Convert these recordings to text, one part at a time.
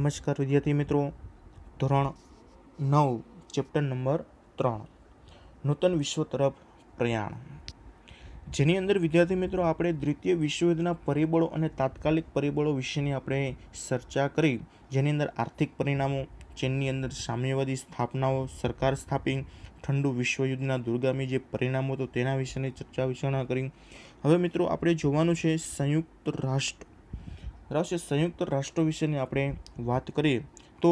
નમસ્કાર વિદ્યાર્થી મિત્રો ધોરણ નવ ચેપ્ટર નંબર ત્રણ નૂતન વિશ્વ તરફ પ્રયાણ જેની અંદર વિદ્યાર્થી મિત્રો આપણે દ્વિતીય વિશ્વયુદ્ધના પરિબળો અને તાત્કાલિક પરિબળો વિશેની આપણે ચર્ચા કરી જેની અંદર આર્થિક પરિણામો ચીનની અંદર સામ્યવાદી સ્થાપનાઓ સરકાર સ્થાપી ઠંડુ વિશ્વયુદ્ધના દુર્ગામી જે પરિણામો હતો તેના વિશેની ચર્ચા વિચારણા કરી હવે મિત્રો આપણે જોવાનું છે સંયુક્ત રાષ્ટ્ર રાષ્ટ્ર સંયુક્ત રાષ્ટ્ર વિશેની આપણે વાત કરીએ તો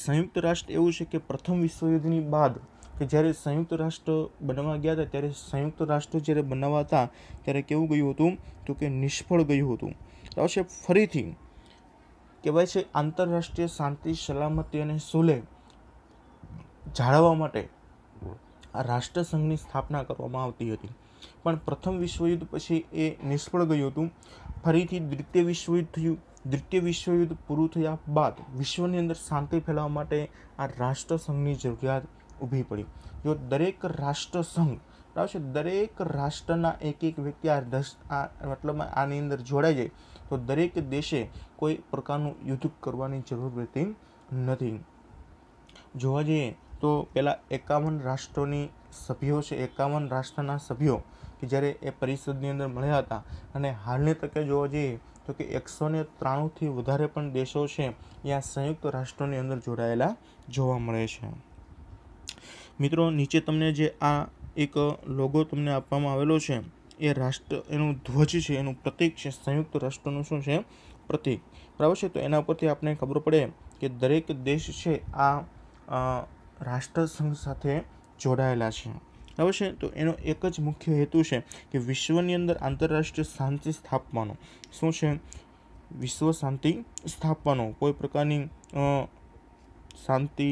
સંયુક્ત રાષ્ટ્ર એવું છે કે પ્રથમ વિશ્વયુદ્ધની બાદ કે જ્યારે સંયુક્ત રાષ્ટ્ર બનવા ગયા હતા ત્યારે સંયુક્ત રાષ્ટ્ર જ્યારે બનાવવા હતા ત્યારે કેવું ગયું હતું તો કે નિષ્ફળ ગયું હતું તો ફરીથી કહેવાય છે આંતરરાષ્ટ્રીય શાંતિ સલામતી અને સુલે જાળવવા માટે આ રાષ્ટ્રસંઘની સ્થાપના કરવામાં આવતી હતી પણ પ્રથમ વિશ્વયુદ્ધ પછી એ નિષ્ફળ ગયું હતું ફરીથી દ્વિતીય વિશ્વયુદ્ધ થયું દ્વિતીય વિશ્વયુદ્ધ પૂરું થયા બાદ વિશ્વની અંદર શાંતિ ફેલાવવા માટે આ રાષ્ટ્રસંઘની જરૂરિયાત ઊભી પડી જો દરેક રાષ્ટ્રસંઘ બરાબર છે દરેક રાષ્ટ્રના એક એક વ્યક્તિ આ દસ આ મતલબ આની અંદર જોડાઈ જાય તો દરેક દેશે કોઈ પ્રકારનું યુદ્ધ કરવાની જરૂર રહેતી નથી જોવા જઈએ તો પહેલાં એકાવન રાષ્ટ્રોની સભ્યો છે એકાવન રાષ્ટ્રના સભ્યો કે જ્યારે એ પરિષદની અંદર મળ્યા હતા અને હાલની તકે જોવા જઈએ તો કે એકસો ને ત્રાણુંથી વધારે પણ દેશો છે એ આ સંયુક્ત રાષ્ટ્રોની અંદર જોડાયેલા જોવા મળે છે મિત્રો નીચે તમને જે આ એક લોગો તમને આપવામાં આવેલો છે એ રાષ્ટ્ર એનું ધ્વજ છે એનું પ્રતીક છે સંયુક્ત રાષ્ટ્રનું શું છે પ્રતિક બરાબર છે તો એના ઉપરથી આપણને ખબર પડે કે દરેક દેશ છે આ રાષ્ટ્રસંઘ સાથે જોડાયેલા છે બરાબર છે તો એનો એક જ મુખ્ય હેતુ છે કે વિશ્વની અંદર આંતરરાષ્ટ્રીય શાંતિ સ્થાપવાનો શું છે વિશ્વ શાંતિ સ્થાપવાનો કોઈ પ્રકારની શાંતિ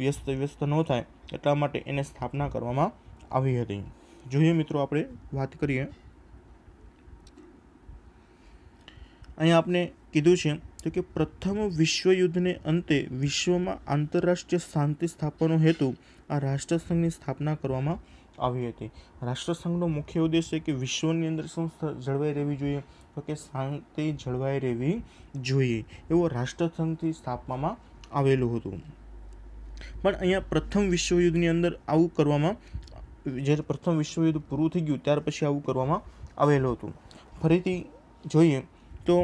વ્યસ્ત વ્યસ્ત ન થાય એટલા માટે એને સ્થાપના કરવામાં આવી હતી જોઈએ મિત્રો આપણે વાત કરીએ અહીંયા આપણે કીધું છે તો કે પ્રથમ વિશ્વયુદ્ધને અંતે વિશ્વમાં આંતરરાષ્ટ્રીય શાંતિ સ્થાપવાનો હેતુ આ રાષ્ટ્રસંઘની સ્થાપના કરવામાં આવી હતી રાષ્ટ્રસંઘનો મુખ્ય ઉદ્દેશ કે વિશ્વની અંદર શું જળવાઈ રહેવી જોઈએ તો કે શાંતિ જળવાઈ રહેવી જોઈએ એવો રાષ્ટ્રસંઘથી સ્થાપવામાં આવેલું હતું પણ અહીંયા પ્રથમ વિશ્વયુદ્ધની અંદર આવું કરવામાં જ્યારે પ્રથમ વિશ્વયુદ્ધ પૂરું થઈ ગયું ત્યાર પછી આવું કરવામાં આવેલું હતું ફરીથી જોઈએ તો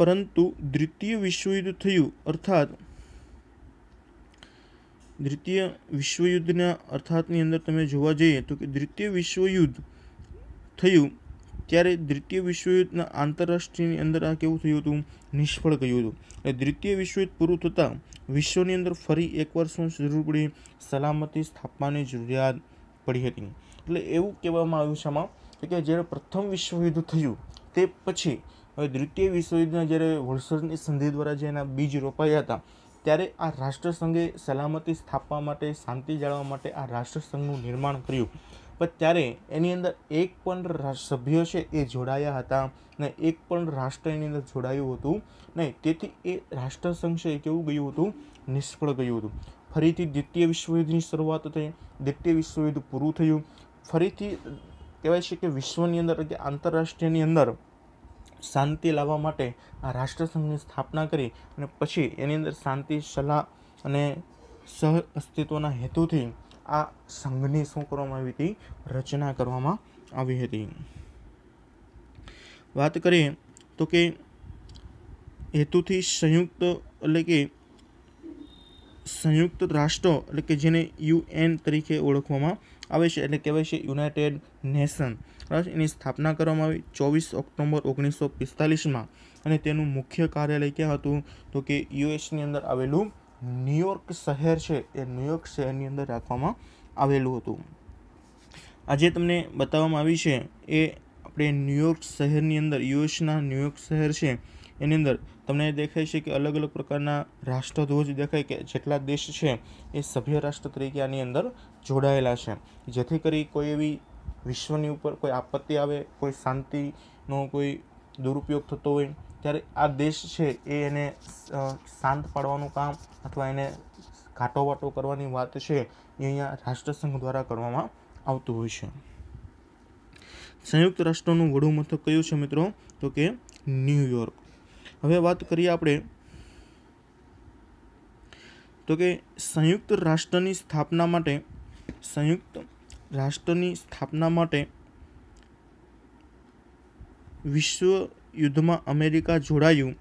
પરંતુ દ્વિતીય વિશ્વયુદ્ધ થયું અર્થાત દ્વિતીય વિશ્વયુદ્ધના અર્થાતની અંદર તમે જોવા જઈએ તો કે દ્વિતીય વિશ્વયુદ્ધ થયું ત્યારે દ્વિતીય વિશ્વયુદ્ધના આંતરરાષ્ટ્રીયની અંદર આ કેવું થયું હતું નિષ્ફળ ગયું હતું એટલે દ્વિતીય વિશ્વયુદ્ધ પૂરું થતાં વિશ્વની અંદર ફરી એકવાર શું જરૂર પડી સલામતી સ્થાપવાની જરૂરિયાત પડી હતી એટલે એવું કહેવામાં આવ્યું છે આમાં કે જ્યારે પ્રથમ વિશ્વયુદ્ધ થયું તે પછી હવે દ્વિતીય વિશ્વયુદ્ધના જ્યારે વોલ્સરની સંધિ દ્વારા જે એના બીજ રોપાયા હતા ત્યારે આ રાષ્ટ્રસંઘે સલામતી સ્થાપવા માટે શાંતિ જાળવવા માટે આ રાષ્ટ્રસંઘનું નિર્માણ કર્યું પણ ત્યારે એની અંદર એક પણ સભ્ય છે એ જોડાયા હતા ને એક પણ રાષ્ટ્ર એની અંદર જોડાયું હતું નહીં તેથી એ રાષ્ટ્રસંઘ છે એ કેવું ગયું હતું નિષ્ફળ ગયું હતું ફરીથી દ્વિતીય વિશ્વયુદ્ધની શરૂઆત થઈ દ્વિતીય વિશ્વયુદ્ધ પૂરું થયું ફરીથી કહેવાય છે કે વિશ્વની અંદર કે આંતરરાષ્ટ્રીયની અંદર શાંતિ લાવવા માટે આ રાષ્ટ્રસંઘની સ્થાપના કરી અને પછી એની અંદર શાંતિ સલાહ અને સહ અસ્તિત્વના હેતુથી આ સંઘની શું કરવામાં આવી હતી રચના કરવામાં આવી હતી વાત કરીએ તો કે હેતુથી સંયુક્ત એટલે કે સંયુક્ત રાષ્ટ્રો એટલે કે જેને યુએન તરીકે ઓળખવામાં આવે છે એટલે કહેવાય છે યુનાઇટેડ નેશન એની સ્થાપના કરવામાં આવી ચોવીસ ઓક્ટોબર ઓગણીસો પિસ્તાલીસમાં અને તેનું મુખ્ય કાર્યાલય ક્યાં હતું તો કે યુએસની અંદર આવેલું ન્યુયોર્ક શહેર છે એ ન્યુયોર્ક શહેરની અંદર રાખવામાં આવેલું હતું આજે તમને બતાવવામાં આવી છે એ આપણે ન્યુયોર્ક શહેરની અંદર યુએસના ન્યુયોર્ક શહેર છે એની અંદર તમને દેખાય છે કે અલગ અલગ પ્રકારના રાષ્ટ્રધ્વજ દેખાય કે જેટલા દેશ છે એ સભ્ય રાષ્ટ્ર તરીકે આની અંદર જોડાયેલા છે જેથી કરી કોઈ એવી વિશ્વની ઉપર કોઈ આપત્તિ આવે કોઈ શાંતિનો કોઈ દુરુપયોગ થતો હોય ત્યારે આ દેશ છે એ એને શાંત પાડવાનું કામ અથવા એને ઘાટોવાટો કરવાની વાત છે એ અહીંયા રાષ્ટ્રસંઘ દ્વારા કરવામાં આવતું હોય છે સંયુક્ત રાષ્ટ્રનું વડું મથક કયું છે મિત્રો તો કે ન્યુયોર્ક હવે વાત કરીએ આપણે તો કે સંયુક્ત રાષ્ટ્રની સ્થાપના માટે સંયુક્ત રાષ્ટ્રની સ્થાપના માટે વિશ્વ યુદ્ધમાં અમેરિકા જોડાયું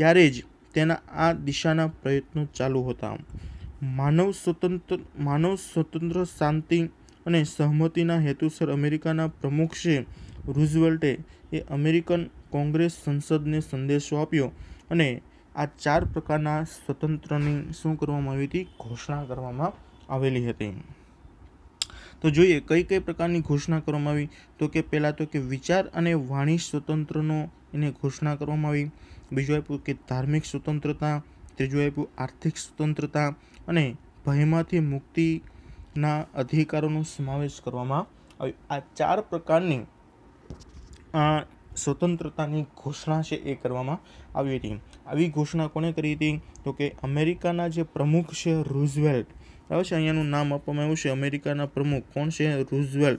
ત્યારે જ તેના આ દિશાના પ્રયત્નો ચાલુ હતા માનવ સ્વતંત્ર માનવ સ્વતંત્ર શાંતિ અને સહમતિના હેતુસર અમેરિકાના પ્રમુખ છે રૂઝવેલ્ટે એ અમેરિકન કોંગ્રેસ સંસદને સંદેશો આપ્યો અને આ ચાર પ્રકારના સ્વતંત્રની શું કરવામાં આવી હતી ઘોષણા કરવામાં આવેલી હતી તો જોઈએ કઈ કઈ પ્રકારની ઘોષણા કરવામાં આવી તો કે પહેલાં તો કે વિચાર અને વાણી સ્વતંત્રનો એને ઘોષણા કરવામાં આવી બીજું આપ્યું કે ધાર્મિક સ્વતંત્રતા ત્રીજું આપ્યું આર્થિક સ્વતંત્રતા અને ભયમાંથી મુક્તિના અધિકારોનો સમાવેશ કરવામાં આવ્યો આ ચાર પ્રકારની આ સ્વતંત્રતાની ઘોષણા છે એ કરવામાં આવી હતી આવી ઘોષણા કોણે કરી હતી તો કે અમેરિકાના જે પ્રમુખ છે રૂઝવેલ્ટ આવશે અહીંયાનું નામ આપવામાં આવ્યું છે અમેરિકાના પ્રમુખ કોણ છે રૂઝવેલ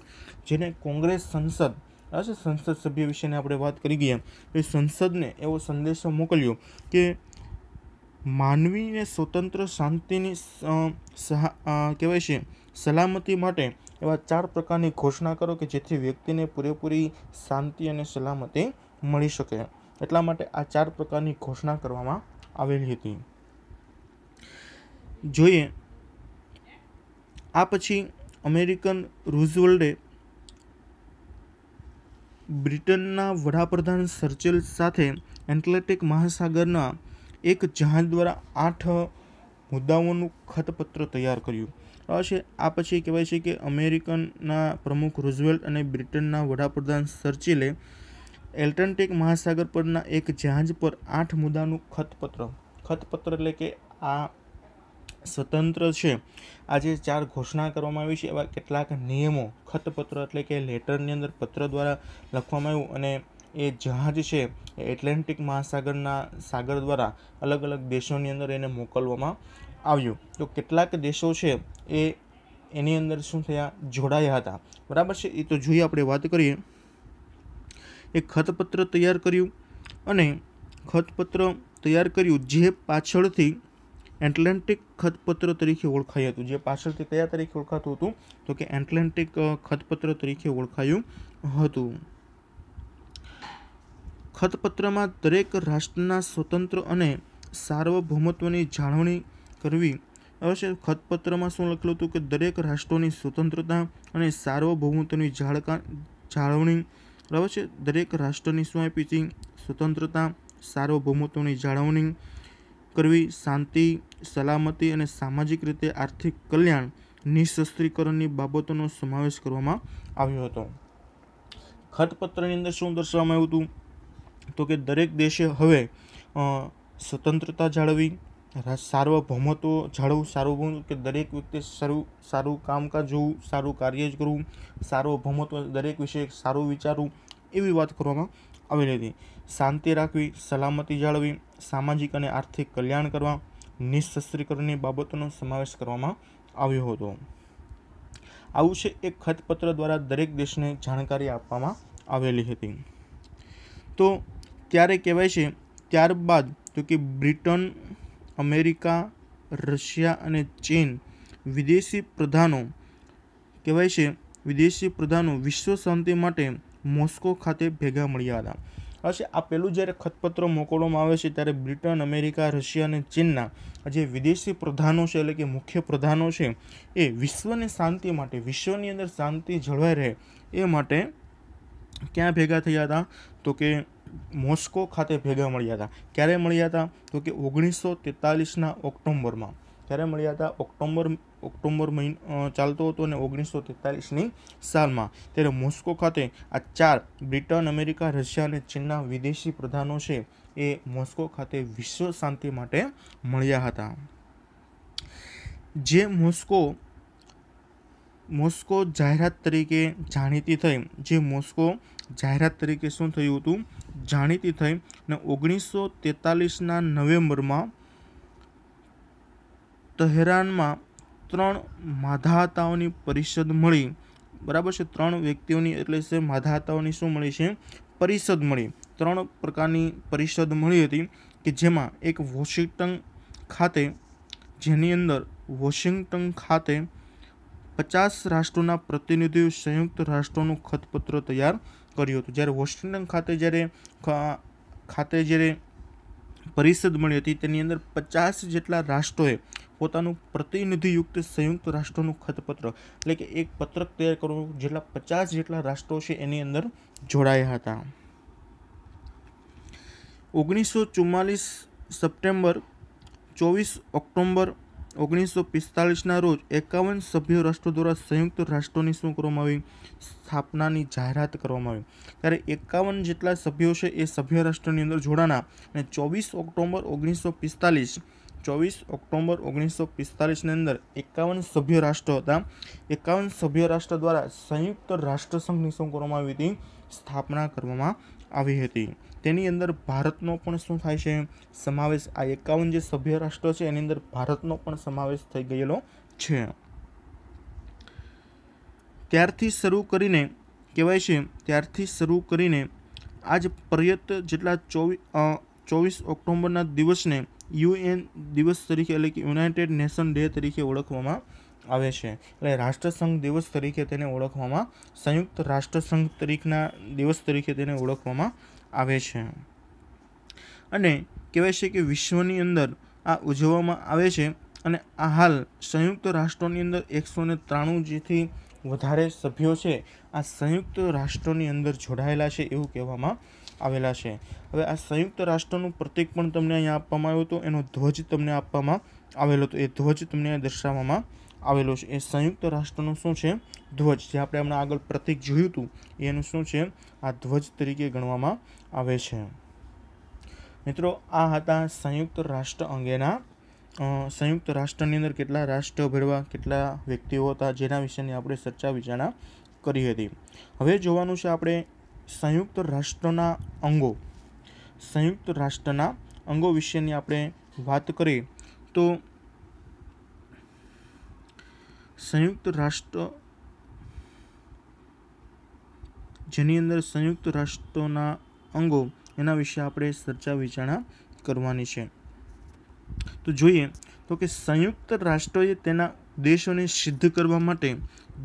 જેને કોંગ્રેસ સંસદ આવશે સંસદ સભ્ય વિશેની આપણે વાત કરી ગયા એ સંસદને એવો સંદેશો મોકલ્યો કે માનવીને સ્વતંત્ર શાંતિની કહેવાય છે સલામતી માટે એવા ચાર પ્રકારની ઘોષણા કરો કે જેથી વ્યક્તિને પૂરેપૂરી શાંતિ અને સલામતી મળી શકે એટલા માટે આ ચાર પ્રકારની ઘોષણા કરવામાં આવેલી હતી જોઈએ આ પછી અમેરિકન રૂઝવેલ્ટે બ્રિટનના વડાપ્રધાન સર્ચેલ સાથે એટલાન્ટિક મહાસાગરના એક જહાજ દ્વારા આઠ મુદ્દાઓનું ખતપત્ર તૈયાર કર્યું આ છે આ પછી કહેવાય છે કે અમેરિકનના પ્રમુખ રૂઝવેલ્ટ અને બ્રિટનના વડાપ્રધાન સર્ચિલે એટલાન્ટિક મહાસાગર પરના એક જહાજ પર આઠ મુદ્દાનું ખતપત્ર ખતપત્ર એટલે કે આ સ્વતંત્ર છે આજે ચાર ઘોષણા કરવામાં આવી છે એવા કેટલાક નિયમો ખતપત્ર એટલે કે લેટરની અંદર પત્ર દ્વારા લખવામાં આવ્યું અને એ જહાજ છે એ એટલાન્ટિક મહાસાગરના સાગર દ્વારા અલગ અલગ દેશોની અંદર એને મોકલવામાં આવ્યું તો કેટલાક દેશો છે એ એની અંદર શું થયા જોડાયા હતા બરાબર છે એ તો જોઈએ આપણે વાત કરીએ એ ખતપત્ર તૈયાર કર્યું અને ખતપત્ર તૈયાર કર્યું જે પાછળથી એટલાન્ટિક ખતપત્ર તરીકે ઓળખાયું હતું જે પાછળથી કયા તરીકે ઓળખાતું હતું તો કે એટલાન્ટિક ખતપત્ર તરીકે ઓળખાયું હતું ખતપત્રમાં દરેક રાષ્ટ્રના સ્વતંત્ર અને સાર્વભૌમત્વની જાળવણી કરવી અવશ્ય ખતપત્રમાં શું લખેલું હતું કે દરેક રાષ્ટ્રોની સ્વતંત્રતા અને સાર્વભૌમત્વની જાળકા જાળવણી બરાબર દરેક રાષ્ટ્રની શું આપી હતી સ્વતંત્રતા સાર્વભૌમત્વની જાળવણી કરવી શાંતિ સલામતી અને સામાજિક રીતે આર્થિક કલ્યાણ નિઃશસ્ત્રીકરણની બાબતોનો સમાવેશ કરવામાં આવ્યો હતો ખતપત્રની અંદર શું દર્શાવવામાં આવ્યું હતું તો કે દરેક દેશે હવે સ્વતંત્રતા જાળવી સાર્વભૌમત્વ જાળવવું સાર્વભૌમ કે દરેક વ્યક્તિ સારું સારું કામકાજ જોવું સારું કાર્ય જ કરવું સાર્વભૌમત્વ દરેક વિશે સારું વિચારવું એવી વાત કરવામાં આવેલી હતી શાંતિ રાખવી સલામતી જાળવી સામાજિક અને આર્થિક કલ્યાણ કરવા નિઃશસ્ત્રીકરણની બાબતોનો સમાવેશ કરવામાં આવ્યો હતો આવું છે એક ખતપત્ર દ્વારા દરેક દેશને જાણકારી આપવામાં આવેલી હતી તો ત્યારે કહેવાય છે ત્યારબાદ તો કે બ્રિટન અમેરિકા રશિયા અને ચીન વિદેશી પ્રધાનો કહેવાય છે વિદેશી પ્રધાનો વિશ્વ શાંતિ માટે મોસ્કો ખાતે ભેગા મળ્યા હતા હશે આ પહેલું જ્યારે ખતપત્રો મોકલવામાં આવે છે ત્યારે બ્રિટન અમેરિકા રશિયા અને ચીનના જે વિદેશી પ્રધાનો છે એટલે કે મુખ્ય પ્રધાનો છે એ વિશ્વની શાંતિ માટે વિશ્વની અંદર શાંતિ જળવાઈ રહે એ માટે ક્યાં ભેગા થયા હતા તો કે મોસ્કો ખાતે ભેગા મળ્યા હતા ક્યારે મળ્યા હતા તો કે ઓગણીસો તેતાલીસના ઓક્ટોબરમાં ક્યારે મળ્યા હતા ઓક્ટોબર ઓક્ટોબર મહિનો ચાલતો હતો અને ઓગણીસો તેતાલીસની સાલમાં ત્યારે મોસ્કો ખાતે આ ચાર બ્રિટન અમેરિકા રશિયા અને ચીનના વિદેશી પ્રધાનો છે એ મોસ્કો ખાતે વિશ્વ શાંતિ માટે મળ્યા હતા જે મોસ્કો મોસ્કો જાહેરાત તરીકે જાણીતી થઈ જે મોસ્કો જાહેરાત તરીકે શું થયું હતું જાણીતી થઈ અને ઓગણીસો તેતાલીસના નવેમ્બરમાં તહેરાનમાં ત્રણ માધાતાઓની પરિષદ મળી બરાબર છે ત્રણ વ્યક્તિઓની એટલે કે માધાતાઓની શું મળી છે પરિષદ મળી ત્રણ પ્રકારની પરિષદ મળી હતી કે જેમાં એક વોશિંગ્ટન ખાતે જેની અંદર વોશિંગ્ટન ખાતે 50 રાષ્ટ્રોના પ્રતિનિધિઓ સંયુક્ત રાષ્ટ્રોનું ખતપત્ર તૈયાર કર્યું તો જ્યારે વોશિંગ્ટન ખાતે જ્યારે ખાતે જરે પરિષદ મળી હતી તેની અંદર 50 જેટલા રાષ્ટ્રોએ પોતાનું પ્રતિનિધિયુક્ત સંયુક્ત રાષ્ટ્રોનું ખતપત્ર એટલે કે એક પત્રક તૈયાર કરવાનું જેટલા પચાસ જેટલા રાષ્ટ્રો છે એની અંદર જોડાયા હતા ઓગણીસો ચુમ્માલીસ સપ્ટેમ્બર ચોવીસ ઓક્ટોમ્બર ઓગણીસો પિસ્તાલીસના રોજ એકાવન સભ્ય રાષ્ટ્રો દ્વારા સંયુક્ત રાષ્ટ્રોની શું કરવામાં આવી સ્થાપનાની જાહેરાત કરવામાં આવી ત્યારે એકાવન જેટલા સભ્યો છે એ સભ્ય રાષ્ટ્રની અંદર જોડાના અને ચોવીસ ઓક્ટોબર ઓગણીસો પિસ્તાલીસ ચોવીસ ઓક્ટોબર ઓગણીસો પિસ્તાલીસની અંદર એકાવન સભ્ય રાષ્ટ્રો હતા એકાવન સભ્ય રાષ્ટ્ર દ્વારા સંયુક્ત રાષ્ટ્રસંઘની શું કરવામાં આવી હતી સ્થાપના કરવામાં આવી હતી તેની અંદર ભારતનો પણ શું થાય છે સમાવેશ આ એકાવન જે સભ્ય રાષ્ટ્રો છે એની અંદર ભારતનો પણ સમાવેશ થઈ ગયેલો છે ત્યારથી શરૂ કરીને કહેવાય છે ત્યારથી શરૂ કરીને આજ પર્યત જેટલા ચોવીસ ચોવીસ ઓક્ટોબરના દિવસને યુએન દિવસ તરીકે એટલે કે યુનાઇટેડ નેશન ડે તરીકે ઓળખવામાં આવે છે એટલે રાષ્ટ્રસંઘ દિવસ તરીકે તેને ઓળખવામાં સંયુક્ત રાષ્ટ્રસંઘ તરીકના દિવસ તરીકે તેને ઓળખવામાં આવે છે અને કહેવાય છે કે વિશ્વની અંદર આ ઉજવવામાં આવે છે અને આ હાલ સંયુક્ત રાષ્ટ્રોની અંદર એકસો ને ત્રાણું જેથી વધારે સભ્યો છે આ સંયુક્ત રાષ્ટ્રોની અંદર જોડાયેલા છે એવું કહેવામાં આવેલા છે હવે આ સંયુક્ત રાષ્ટ્રનું પ્રતિક પણ તમને અહીંયા આપવામાં આવ્યું હતું એનો ધ્વજ તમને આપવામાં આવેલો હતો એ ધ્વજ તમને દર્શાવવામાં આવેલો છે એ સંયુક્ત રાષ્ટ્રનું શું છે ધ્વજ જે આપણે હમણાં આગળ પ્રતિક જોયું હતું એનું શું છે આ ધ્વજ તરીકે ગણવામાં આવે છે મિત્રો આ હતા સંયુક્ત રાષ્ટ્ર અંગેના સંયુક્ત રાષ્ટ્રની અંદર કેટલા રાષ્ટ્ર ભેળવા કેટલા વ્યક્તિઓ હતા જેના વિશેની આપણે ચર્ચા વિચારણા કરી હતી હવે જોવાનું છે આપણે સંયુક્ત રાષ્ટ્રના અંગો સંયુક્ત રાષ્ટ્રના અંગો વિશેની આપણે વાત કરીએ તો સંયુક્ત રાષ્ટ્ર જેની અંદર સંયુક્ત રાષ્ટ્રોના અંગો એના વિશે આપણે ચર્ચા વિચારણા કરવાની છે તો જોઈએ તો કે સંયુક્ત રાષ્ટ્રોએ તેના દેશોને સિદ્ધ કરવા માટે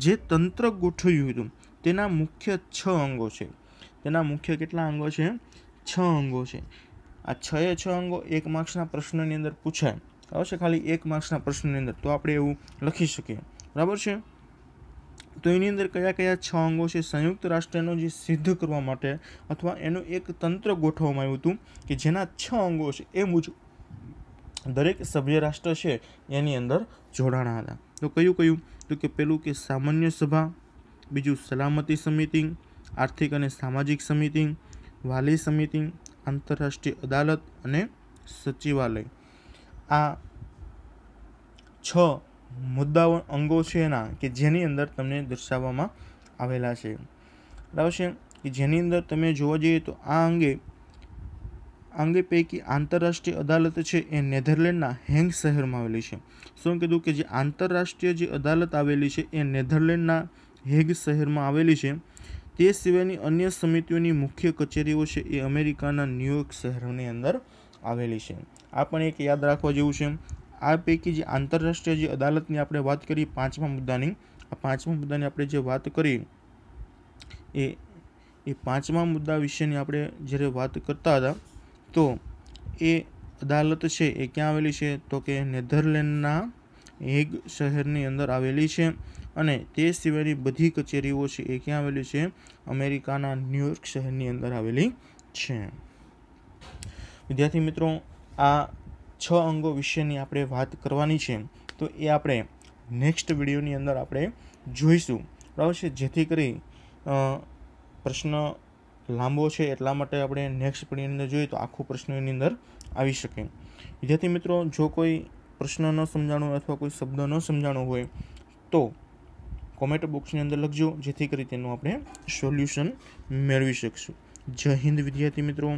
જે તંત્ર ગોઠવ્યું હતું તેના મુખ્ય છ અંગો છે તેના મુખ્ય કેટલા અંગો છે છ અંગો છે આ છ એ છ અંગો એક માર્ક્સના પ્રશ્નની અંદર પૂછાય આવશે ખાલી એક માર્ક્સના પ્રશ્નની અંદર તો આપણે એવું લખી શકીએ બરાબર છે તો એની અંદર કયા કયા છ અંગો છે સંયુક્ત રાષ્ટ્રનો જે સિદ્ધ કરવા માટે અથવા એનું એક તંત્ર ગોઠવવામાં આવ્યું હતું કે જેના છ અંગો છે એ મુજબ દરેક સભ્ય રાષ્ટ્ર છે એની અંદર જોડાણા હતા તો કયું કયું તો કે પેલું કે સામાન્ય સભા બીજું સલામતી સમિતિ આર્થિક અને સામાજિક સમિતિ વાલી સમિતિ આંતરરાષ્ટ્રીય અદાલત અને સચિવાલય આ છ મુદ્દાઓ અંગો છે એના કે જેની અંદર તમને દર્શાવવામાં આવેલા છે બરાબર છે કે જેની અંદર તમે જોવા જઈએ તો આ અંગે અંગે પૈકી આંતરરાષ્ટ્રીય અદાલત છે એ નેધરલેન્ડના હેંગ શહેરમાં આવેલી છે શું કીધું કે જે આંતરરાષ્ટ્રીય જે અદાલત આવેલી છે એ નેધરલેન્ડના હેગ શહેરમાં આવેલી છે તે સિવાયની અન્ય સમિતિઓની મુખ્ય કચેરીઓ છે એ અમેરિકાના ન્યૂયોર્ક શહેરની અંદર આવેલી છે આ પણ એક યાદ રાખવા જેવું છે આ પૈકી જે આંતરરાષ્ટ્રીય જે અદાલતની આપણે વાત કરી પાંચમા મુદ્દાની આ પાંચમા મુદ્દાની આપણે જે વાત કરી એ એ પાંચમા મુદ્દા વિશેની આપણે જ્યારે વાત કરતા હતા તો એ અદાલત છે એ ક્યાં આવેલી છે તો કે નેધરલેન્ડના હેગ શહેરની અંદર આવેલી છે અને તે સિવાયની બધી કચેરીઓ છે એ ક્યાં આવેલી છે અમેરિકાના ન્યુયોર્ક શહેરની અંદર આવેલી છે વિદ્યાર્થી મિત્રો આ છ અંગો વિશેની આપણે વાત કરવાની છે તો એ આપણે નેક્સ્ટ વિડીયોની અંદર આપણે જોઈશું બરાબર છે જેથી કરી પ્રશ્ન લાંબો છે એટલા માટે આપણે નેક્સ્ટ પીડીની અંદર જોઈએ તો આખો પ્રશ્ન એની અંદર આવી શકે વિદ્યાર્થી મિત્રો જો કોઈ પ્રશ્ન ન સમજાણો અથવા કોઈ શબ્દ ન સમજાણો હોય તો કોમેન્ટ બોક્સની અંદર લખજો જેથી કરી તેનું આપણે સોલ્યુશન મેળવી શકશું જય હિન્દ વિદ્યાર્થી મિત્રો